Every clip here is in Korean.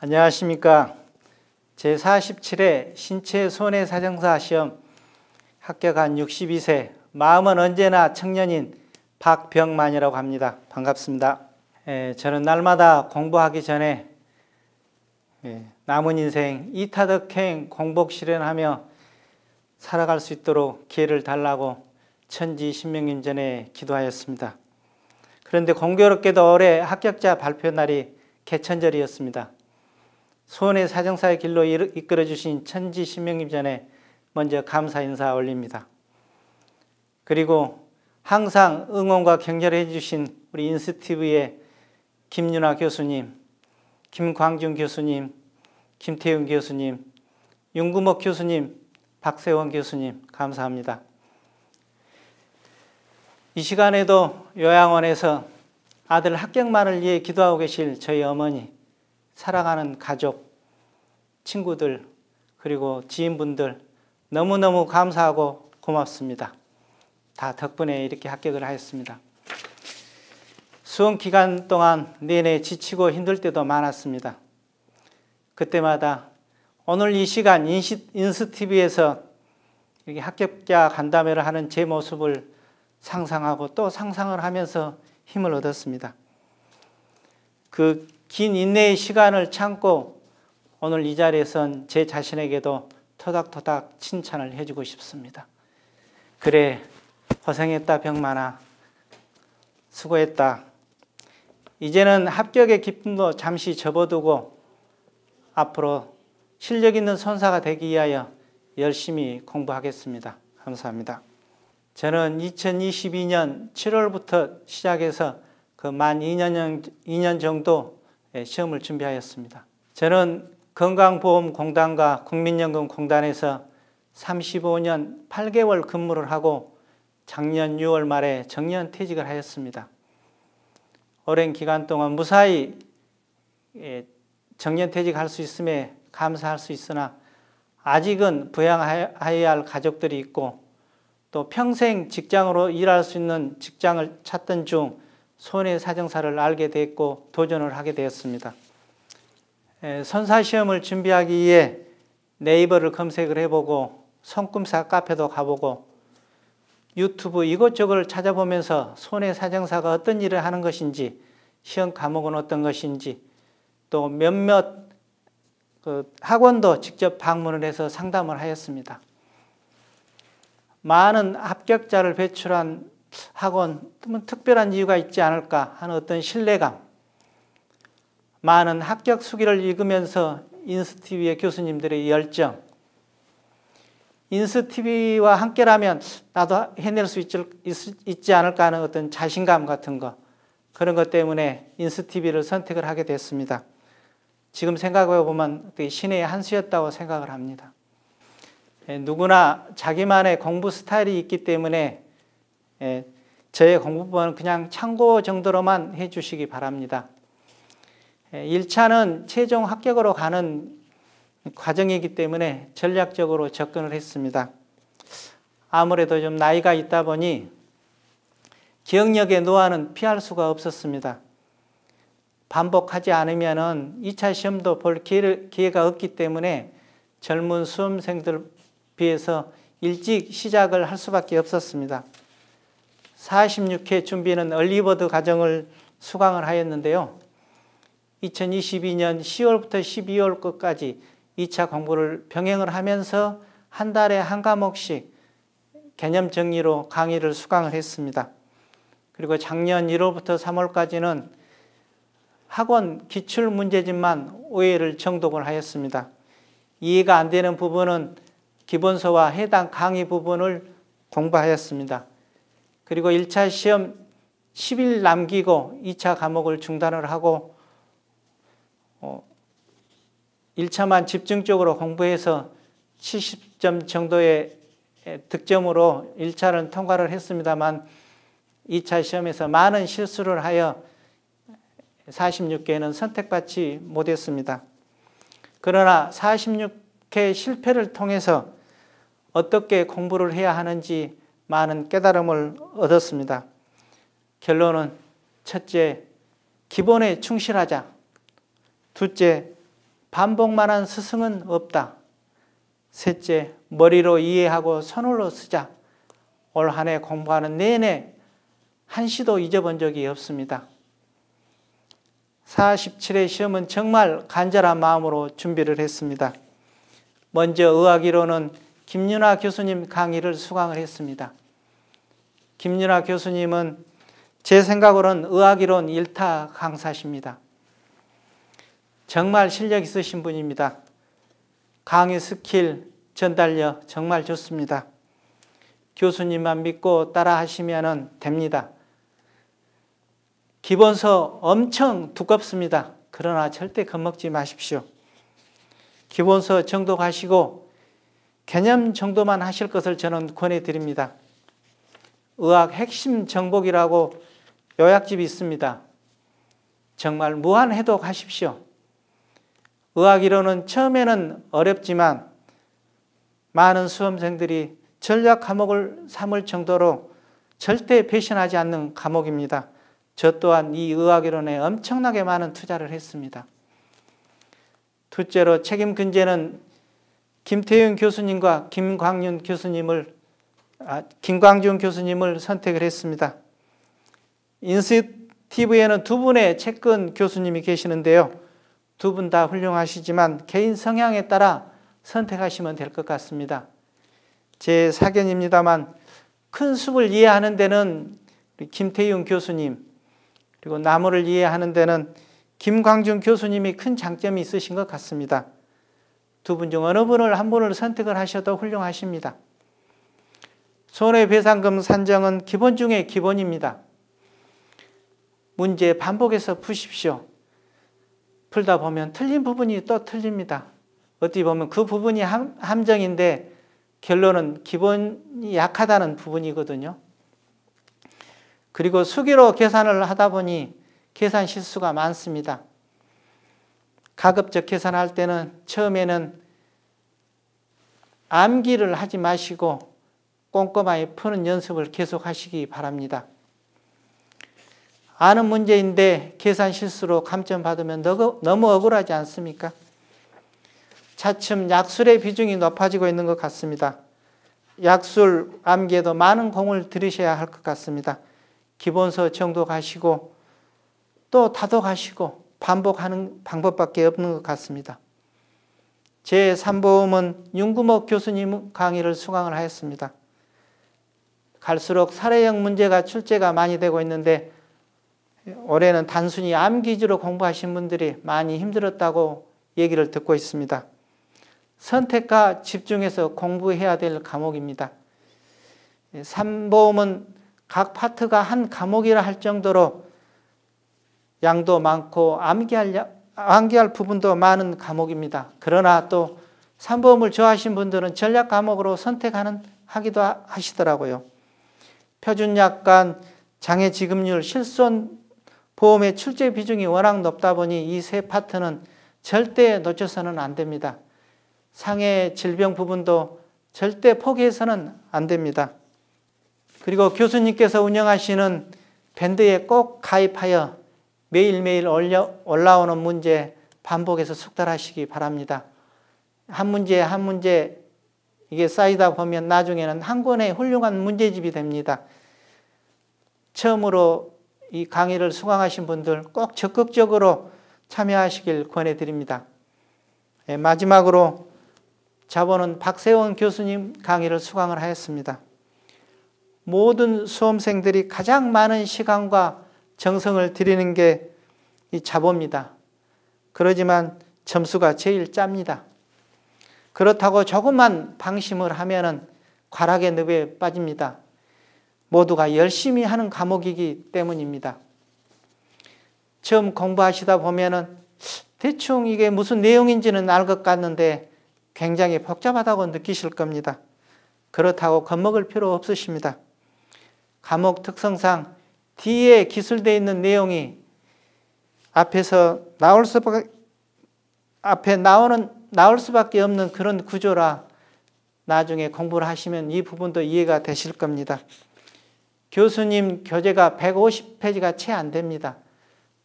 안녕하십니까. 제47회 신체 손해사정사 시험 합격한 62세 마음은 언제나 청년인 박병만이라고 합니다. 반갑습니다. 에, 예, 저는 날마다 공부하기 전에 에, 예, 남은 인생 이타덕행 공복 실현하며 살아갈 수 있도록 기회를 달라고 천지 신명님 전에 기도하였습니다. 그런데 공교롭게도 올해 합격자 발표 날이 개천절이었습니다. 소원의 사정사의 길로 이끌어 주신 천지 신명님 전에 먼저 감사 인사 올립니다. 그리고 항상 응원과 격려해 주신 우리 인스티브의 김윤아 교수님, 김광준 교수님, 김태윤 교수님, 윤구목 교수님, 박세원 교수님 감사합니다. 이 시간에도 요양원에서 아들 합격만을 위해 기도하고 계실 저희 어머니 사랑하는 가족, 친구들, 그리고 지인분들 너무너무 감사하고 고맙습니다. 다 덕분에 이렇게 합격을 하였습니다. 수험 기간 동안 내내 지치고 힘들 때도 많았습니다. 그때마다 오늘 이 시간 인스 t v 에서 이렇게 합격자 간담회를 하는 제 모습을 상상하고 또 상상을 하면서 힘을 얻었습니다. 그긴 인내의 시간을 참고 오늘 이 자리에선 제 자신에게도 토닥토닥 칭찬을 해주고 싶습니다. 그래, 고생했다, 병만아. 수고했다. 이제는 합격의 기쁨도 잠시 접어두고 앞으로 실력 있는 선사가 되기 위하여 열심히 공부하겠습니다. 감사합니다. 저는 2022년 7월부터 시작해서 그 만 2년, 2년 정도 예, 시험을 준비하였습니다. 저는 건강보험공단과 국민연금공단에서 35년 8개월 근무를 하고 작년 6월 말에 정년 퇴직을 하였습니다. 오랜 기간 동안 무사히 예, 정년 퇴직할 수 있음에 감사할 수 있으나 아직은 부양하야할 가족들이 있고 또 평생 직장으로 일할 수 있는 직장을 찾던 중 손해 사정사를 알게 됐고 도전을 하게 되었습니다. 선사 시험을 준비하기 위해 네이버를 검색을 해보고 성금사 카페도 가보고 유튜브 이것저것 찾아보면서 손해 사정사가 어떤 일을 하는 것인지 시험 과목은 어떤 것인지 또 몇몇 그 학원도 직접 방문을 해서 상담을 하였습니다. 많은 합격자를 배출한 학원 뭐 특별한 이유가 있지 않을까 하는 어떤 신뢰감 많은 합격 수기를 읽으면서 인스티비의 교수님들의 열정 인스티비와 함께라면 나도 해낼 수 있지, 않을까 하는 어떤 자신감 같은 거 그런 것 때문에 인스티비를 선택을 하게 됐습니다. 지금 생각해 보면 신의 한 수였다고 생각을 합니다. 예, 누구나 자기만의 공부 스타일이 있기 때문에 예, 저의 공부법은 그냥 참고 정도로만 해주시기 바랍니다. 예, 1차는 최종 합격으로 가는 과정이기 때문에 전략적으로 접근을 했습니다. 아무래도 좀 나이가 있다 보니 기억력의 노화는 피할 수가 없었습니다. 반복하지 않으면 2차 시험도 볼 기회를, 기회가 없기 때문에 젊은 수험생들 비해서 일찍 시작을 할 수밖에 없었습니다. 46회 준비는 얼리버드 과정을 수강을 하였는데요. 2022년 10월부터 12월 끝까지 2차 공부를 병행을 하면서 한 달에 한 과목씩 개념 정리로 강의를 수강을 했습니다. 그리고 작년 1월부터 3월까지는 학원 기출 문제집만 5회를 정독을 하였습니다. 이해가 안 되는 부분은 기본서와 해당 강의 부분을 공부하였습니다. 그리고 1차 시험 10일 남기고 2차 과목을 중단을 하고 1차만 어, 집중적으로 공부해서 70점 정도의 득점으로 1차를 통과를 했습니다만 2차 시험에서 많은 실수를 하여 46개는 선택받지 못했습니다. 그러나 46회 실패를 통해서 어떻게 공부를 해야 하는지 많은 깨달음을 얻었습니다. 결론은 첫째, 기본에 충실하자. 둘째, 반복만한 스승은 없다. 셋째, 머리로 이해하고 손으로 쓰자. 올 한해 공부하는 내내 한시도 잊어본 적이 없습니다. 47회 시험은 정말 간절한 마음으로 준비를 했습니다. 먼저 의학 이론은 김윤아 교수님 강의를 수강을 했습니다. 김윤아 교수님은 제 생각으로는 의학이론 1타 강사십니다. 정말 실력 있으신 분입니다. 강의 스킬, 전달력 정말 좋습니다. 교수님만 믿고 따라 하시면 됩니다. 기본서 엄청 두껍습니다. 그러나 절대 겁먹지 마십시오. 기본서 정독하시고 개념 정도만 하실 것을 저는 권해드립니다. 의학 핵심 정복이라고 요약집이 있습니다. 정말 무한 해독하십시오. 의학 이론은 처음에는 어렵지만 많은 수험생들이 전략 과목을 삼을 정도로 절대 배신하지 않는 과목입니다. 저 또한 이 의학 이론에 엄청나게 많은 투자를 했습니다. 둘째로 책임 근제는 김태윤 교수님과 김광윤 교수님을 아, 김광준 교수님을 선택을 했습니다. 인스티브에는 두 분의 채권 교수님이 계시는데요. 두 분 다 훌륭하시지만 개인 성향에 따라 선택하시면 될 것 같습니다. 제 사견입니다만 큰 숲을 이해하는 데는 김태윤 교수님 그리고 나무를 이해하는 데는 김광준 교수님이 큰 장점이 있으신 것 같습니다. 두분중 어느 분을 한 분을 선택을 하셔도 훌륭하십니다. 손해배상금 산정은 기본 중의 기본입니다. 문제 반복해서 푸십시오. 풀다 보면 틀린 부분이 또 틀립니다. 어떻게 보면 그 부분이 함, 정인데 결론은 기본이 약하다는 부분이거든요. 그리고 수기로 계산을 하다 보니 계산 실수가 많습니다. 가급적 계산할 때는 처음에는 암기를 하지 마시고 꼼꼼하게 푸는 연습을 계속 하시기 바랍니다. 아는 문제인데 계산 실수로 감점 받으면 너무 억울하지 않습니까? 차츰 약술의 비중이 높아지고 있는 것 같습니다. 약술 암기에도 많은 공을 들이셔야 할 것 같습니다. 기본서 정독하시고 또 다독하시고 반복하는 방법밖에 없는 것 같습니다. 제 3보험은 윤구목 교수님 강의를 수강을 하였습니다. 갈수록 사례형 문제가 출제가 많이 되고 있는데 올해는 단순히 암 기주로 공부하신 분들이 많이 힘들었다고 얘기를 듣고 있습니다. 선택과 집중해서 공부해야 될 과목입니다. 3보험은 각 파트가 한 과목이라 할 정도로 양도 많고 암기할, 암기할 부분도 많은 과목입니다. 그러나 또 삼보험을 좋아하신 분들은 전략 과목으로 선택하는 하기도 하시더라고요. 표준약관, 장애 지급률, 실손 보험의 출제 비중이 워낙 높다 보니 이 세 파트는 절대 놓쳐서는 안 됩니다. 상해 질병 부분도 절대 포기해서는 안 됩니다. 그리고 교수님께서 운영하시는 밴드에 꼭 가입하여 매일매일 올라오는 문제 반복해서 숙달하시기 바랍니다. 한 문제 한 문제 이게 쌓이다 보면 나중에는 한 권의 훌륭한 문제집이 됩니다. 처음으로 이 강의를 수강하신 분들 꼭 적극적으로 참여하시길 권해드립니다. 예, 마지막으로 자본은 박세원 교수님 강의를 수강을 하였습니다. 모든 수험생들이 가장 많은 시간과 정성을 들이는 게 이 자보입니다. 그러지만 점수가 제일 짭니다. 그렇다고 조금만 방심을 하면은 과락의 늪에 빠집니다. 모두가 열심히 하는 과목이기 때문입니다. 처음 공부하시다 보면은 대충 이게 무슨 내용인지는 알 것 같는데 굉장히 복잡하다고 느끼실 겁니다. 그렇다고 겁먹을 필요 없으십니다. 과목 특성상 뒤에 기술되어 있는 내용이 앞에서 나올 수밖에 앞에 나오는 나올 수밖에 없는 그런 구조라 나중에 공부를 하시면 이 부분도 이해가 되실 겁니다. 교수님 교재가 150페이지가 채 안 됩니다.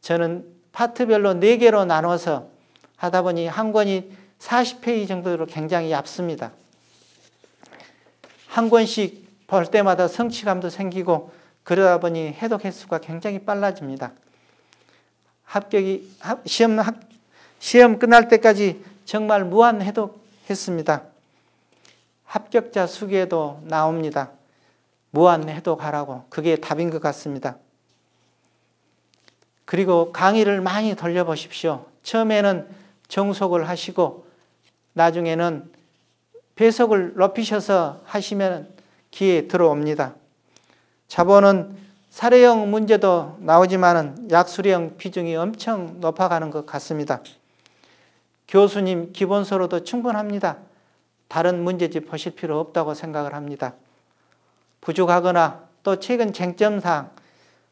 저는 파트별로 4개로 나눠서 하다 보니 한 권이 40페이지 정도로 굉장히 얇습니다. 한 권씩 볼 때마다 성취감도 생기고 그러다 보니 해독 횟수가 굉장히 빨라집니다. 합격이 시험 합, 시험 끝날 때까지 정말 무한 해독했습니다. 합격자 수기에도 나옵니다. 무한 해독하라고 그게 답인 것 같습니다. 그리고 강의를 많이 돌려보십시오. 처음에는 정속을 하시고 나중에는 배속을 높이셔서 하시면 기회 들어옵니다. 자본은 사례형 문제도 나오지만 약수령 비중이 엄청 높아가는 것 같습니다. 교수님 기본서로도 충분합니다. 다른 문제집 보실 필요 없다고 생각을 합니다. 부족하거나 또 최근 쟁점사항,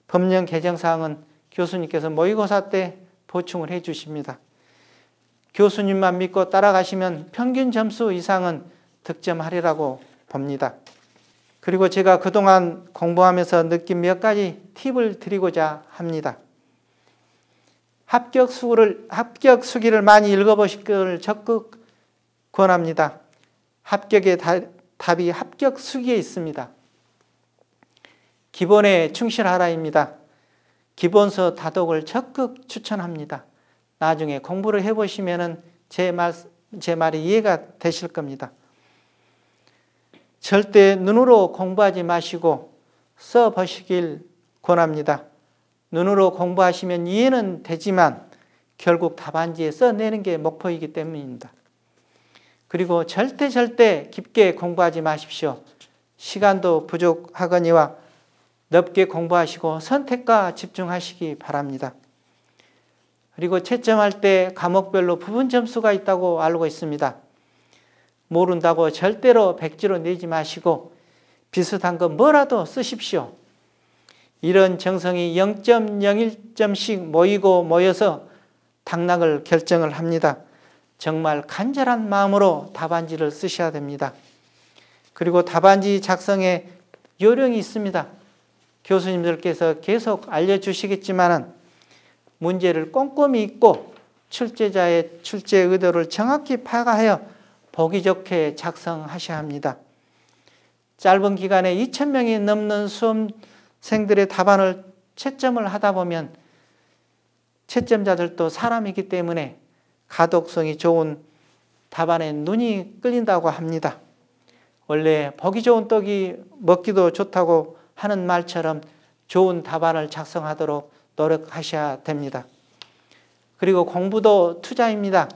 법령 개정사항은 교수님께서 모의고사 때 보충을 해 주십니다. 교수님만 믿고 따라가시면 평균 점수 이상은 득점하리라고 봅니다. 그리고 제가 그동안 공부하면서 느낀 몇 가지 팁을 드리고자 합니다. 합격 수를 합격 수기를 많이 읽어보시기를 적극 권합니다. 합격의 답이 합격 수기에 있습니다. 기본에 충실하라입니다. 기본서 다독을 적극 추천합니다. 나중에 공부를 해보시면 제, 말, 제 말이 이해가 되실 겁니다. 절대 눈으로 공부하지 마시고 써 보시길 권합니다. 눈으로 공부하시면 이해는 되지만 결국 답안지에 써내는 게 목표이기 때문입니다. 그리고 절대 절대 깊게 공부하지 마십시오. 시간도 부족하거니와 넓게 공부하시고 선택과 집중하시기 바랍니다. 그리고 채점할 때 과목별로 부분 점수가 있다고 알고 있습니다. 모른다고 절대로 백지로 내지 마시고 비슷한 거 뭐라도 쓰십시오. 이런 정성이 0.01점씩 모이고 모여서 당락을 결정을 합니다. 정말 간절한 마음으로 답안지를 쓰셔야 됩니다. 그리고 답안지 작성에 요령이 있습니다. 교수님들께서 계속 알려주시겠지만 문제를 꼼꼼히 읽고 출제자의 출제 의도를 정확히 파악하여 보기 좋게 작성하셔야 합니다. 짧은 기간에 2 0명이 넘는 수험생들의 답안을 채점을 하다 보면 채점자들도 사람이기 때문에 가독성이 좋은 답안에 눈이 끌린다고 합니다. 원래 보기 좋은 떡이 먹기도 좋다고 하는 말처럼 좋은 답안을 작성하도록 노력하셔야 됩니다. 그리고 공부도 투자입니다.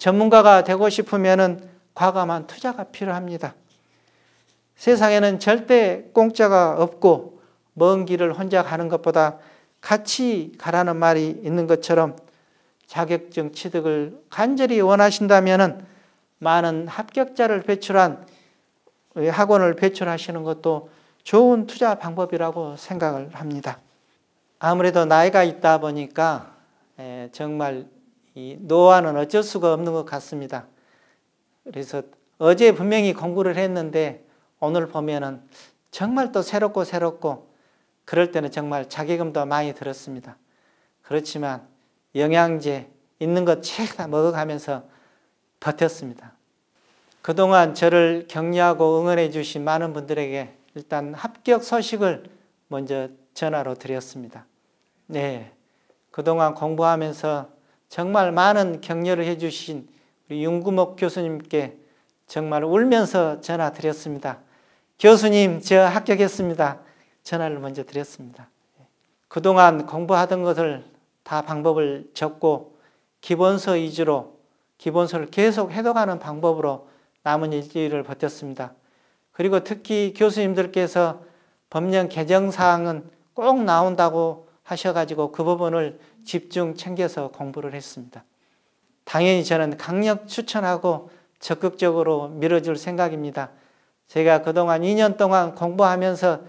전문가가 되고 싶으면 과감한 투자가 필요합니다. 세상에는 절대 공짜가 없고 먼 길을 혼자 가는 것보다 같이 가라는 말이 있는 것처럼 자격증 취득을 간절히 원하신다면 많은 합격자를 배출한 예, 학원을 배출하시는 것도 좋은 투자 방법이라고 생각을 합니다. 아무래도 나이가 있다 보니까 예, 정말 이 노화는 어쩔 수가 없는 것 같습니다. 그래서 어제 분명히 공부를 했는데 오늘 보면은 정말 또 새롭고 새롭고 그럴 때는 정말 자괴감도 많이 들었습니다. 그렇지만 영양제 있는 것책다 먹어가면서 버텼습니다. 그동안 저를 격려하고 응원해 주신 많은 분들에게 일단 합격 소식을 먼저 전화로 드렸습니다. 네. 그동안 공부하면서 정말 많은 격려를 해주신 우리 윤구목 교수님께 정말 울면서 전화 드렸습니다. 교수님, 저 합격했습니다. 전화를 먼저 드렸습니다. 예. 그동안 공부하던 것을 다 방법을 적고 기본서 위주로 기본서를 계속 해독하는 방법으로 남은 일주일을 버텼습니다. 그리고 특히 교수님들께서 법령 개정 사항은 꼭 나온다고 하셔가지고 그 부분을 집중 챙겨서 공부를 했습니다. 당연히 저는 강력 추천하고 적극적으로 밀어줄 생각입니다. 제가 그동안 2년 동안 공부하면서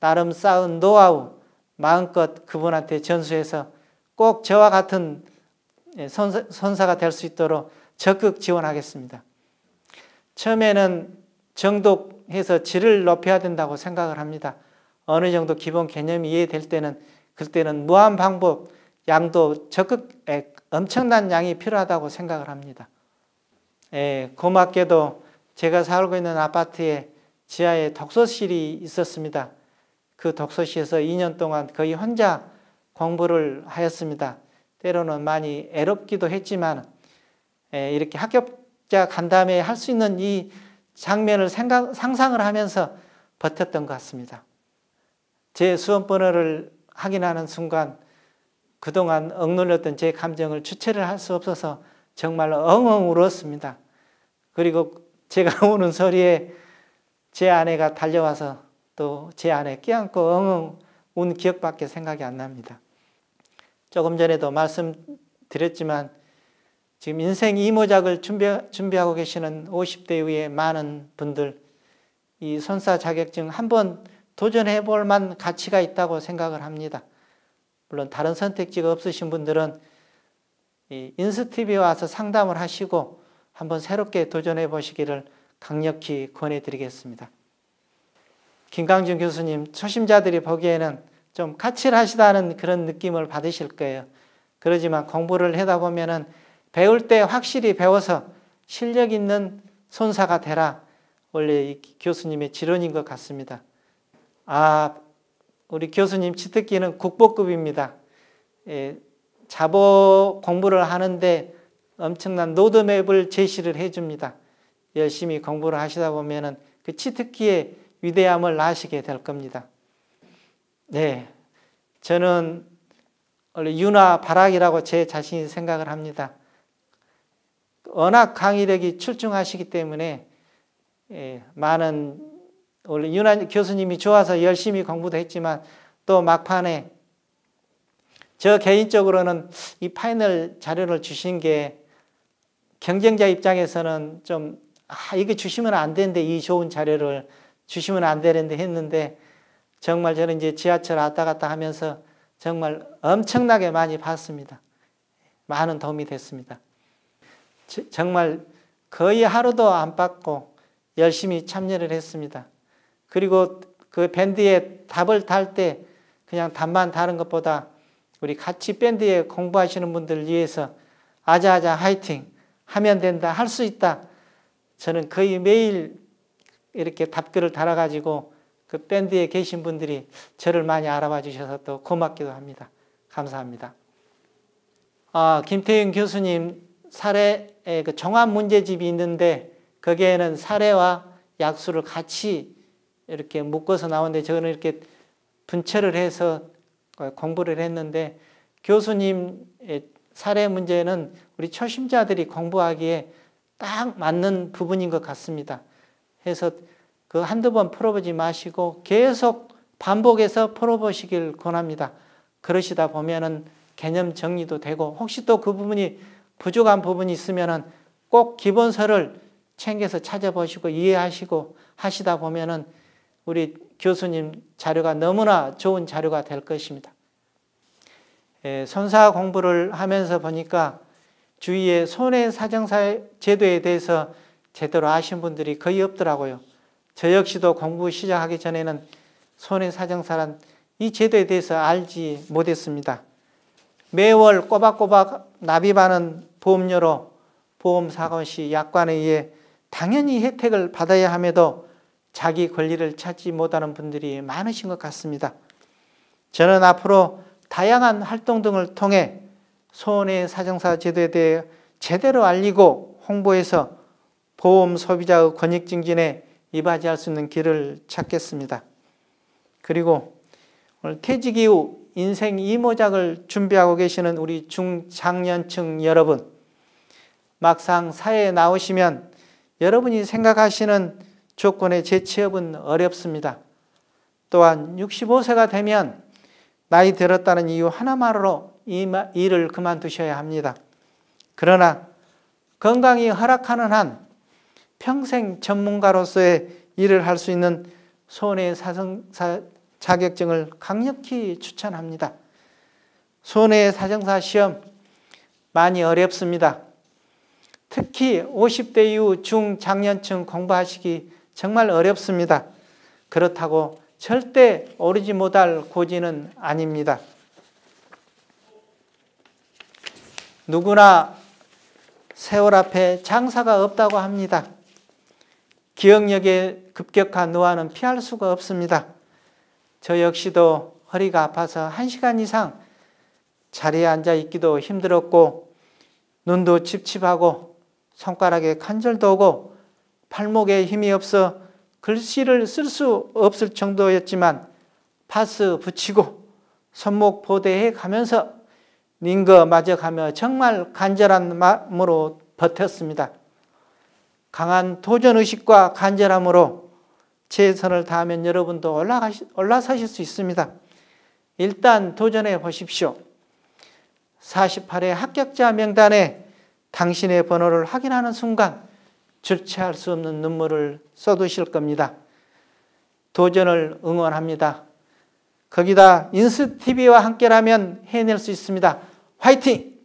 나름 쌓은 노하우 마음껏 그분한테 전수해서 꼭 저와 같은 선사, 가될 수 있도록 적극 지원하겠습니다. 처음에는 정독해서 질을 높여야 된다고 생각을 합니다. 어느 정도 기본 개념이 이해될 때는 그때는 무한 방법 양도 적극 예, 엄청난 양이 필요하다고 생각을 합니다. 에, 예, 고맙게도 제가 살고 있는 아파트에 지하에 독서실이 있었습니다. 그 독서실에서 2년 동안 거의 혼자 공부를 하였습니다. 때로는 많이 애롭기도 했지만 에, 예, 이렇게 합격자 간담회 할수 있는 이 장면을 생각, 상상을 하면서 버텼던 것 같습니다. 제 수험 번호를 확인하는 순간 그동안 억눌렸던 제 감정을 주체를 할 수 없어서 정말 엉엉 울었습니다. 그리고 제가 우는 소리에 제 아내가 달려와서 또 제 아내 끼안고 엉엉 운 기억밖에 생각이 안 납니다. 조금 전에도 말씀드렸지만 지금 인생 이모작을 준비, 하고 계시는 50대 위의 많은 분들 이 손사 자격증 한번 도전해 볼만 가치가 있다고 생각을 합니다. 물론 다른 선택지가 없으신 분들은 인스티비에 와서 상담을 하시고 한번 새롭게 도전해 보시기를 강력히 권해드리겠습니다. 김강준 교수님, 초심자들이 보기에는 좀 까칠하시다는 그런 느낌을 받으실 거예요. 그러지만 공부를 하다 보면은 배울 때 확실히 배워서 실력 있는 손사가 되라. 원래 교수님의 지론인 것 같습니다. 아, 우리 교수님 치트키는 국보급입니다. 예, 자보 공부를 하는데 엄청난 노드맵을 제시를 해줍니다. 열심히 공부를 하시다 보면은 그 치트키의 위대함을 아시게 될 겁니다. 네. 저는 원래 윤화 발악이라고 제 자신이 생각을 합니다. 워낙 강의력이 출중하시기 때문에 예, 많은 원래 유난 교수님이 좋아서 열심히 공부도 했지만 또 막판에 저 개인적으로는 이 파이널 자료를 주신 게 경쟁자 입장에서는 좀, 아, 이거 주시면 안 되는데, 이 좋은 자료를 주시면 안 되는데 했는데, 정말 저는 이제 지하철 왔다 갔다 하면서 정말 엄청나게 많이 봤습니다. 많은 도움이 됐습니다. 저, 정말 거의 하루도 안 받고 열심히 참여를 했습니다. 그리고 그 밴드에 답을 달 때 그냥 답만 다른 것보다 우리 같이 밴드에 공부하시는 분들을 위해서 아자아자 화이팅 하면 된다 할 수 있다 저는 거의 매일 이렇게 답글을 달아가지고 그 밴드에 계신 분들이 저를 많이 알아봐 주셔서 또 고맙기도 합니다. 감사합니다. 아, 김태윤 교수님 사례 에그종합 문제집이 있는데 거기에는 사례와 약수를 같이 이렇게 묶어서 나오는데 저는 이렇게 분체를 해서 공부를 했는데 교수님의 사례 문제는 우리 초심자들이 공부하기에 딱 맞는 부분인 것 같습니다. 해서 그 한두 번 풀어보지 마시고 계속 반복해서 풀어보시길 권합니다. 그러시다 보면은 개념 정리도 되고 혹시 또 그 부분이 부족한 부분이 있으면은 꼭 기본서를 챙겨서 찾아보시고 이해하시고 하시다 보면은 우리 교수님 자료가 너무나 좋은 자료가 될 것입니다. 손사 예, 공부를 하면서 보니까 주위에 손해 사정사 제도에 대해서 제대로 아신 분들이 거의 없더라고요. 저 역시도 공부 시작하기 전에는 손해 사정사란 이 제도에 대해서 알지 못했습니다. 매월 꼬박꼬박 납입하는 보험료로 보험사고 시 약관에 의해 당연히 혜택을 받아야 함에도 자기 권리를 찾지 못하는 분들이 많으신 것 같습니다. 저는 앞으로 다양한 활동 등을 통해 소원의 사정사 제도에 대해 제대로 알리고 홍보해서 보험 소비자의 권익 증진에 이바지할 수 있는 길을 찾겠습니다. 그리고 오늘 퇴직 이후 인생 이모작을 준비하고 계시는 우리 중장년층 여러분, 막상 사회에 나오시면 여러분이 생각하시는 조건의 재취업은 어렵습니다. 또한 65세가 되면 나이 들었다는 이유 하나만으로 일을 그만두셔야 합니다. 그러나 건강이 허락하는 한 평생 전문가로서의 일을 할 수 있는 손해 사정, 사, 자격증을 강력히 추천합니다. 손해 사정사 시험 많이 어렵습니다. 특히 50대 이후 중장년층 공부하시기 정말 어렵습니다. 그렇다고 절대 오르지 못할 고지는 아닙니다. 누구나 세월 앞에 장사가 없다고 합니다. 기억력의 급격한 노화는 피할 수가 없습니다. 저 역시도 허리가 아파서 1시간 이상 자리에 앉아 있기도 힘들었고 눈도 칩칩하고 손가락에 관절도 오고 팔목에 힘이 없어 글씨를 쓸 수 없을 정도였지만 파스 붙이고 손목 보대해 가면서 링거 맞아가며 정말 간절한 마음으로 버텼습니다. 강한 도전 의식과 간절함으로 최선을 다하면 여러분도 올라가시, 올라서실 수 있습니다. 일단 도전해 보십시오. 48회 합격자 명단에 당신의 번호를 확인하는 순간 주체할 수 없는 눈물을 쏟으실 겁니다. 도전을 응원합니다. 거기다 인스TV와 함께라면 해낼 수 있습니다. 화이팅!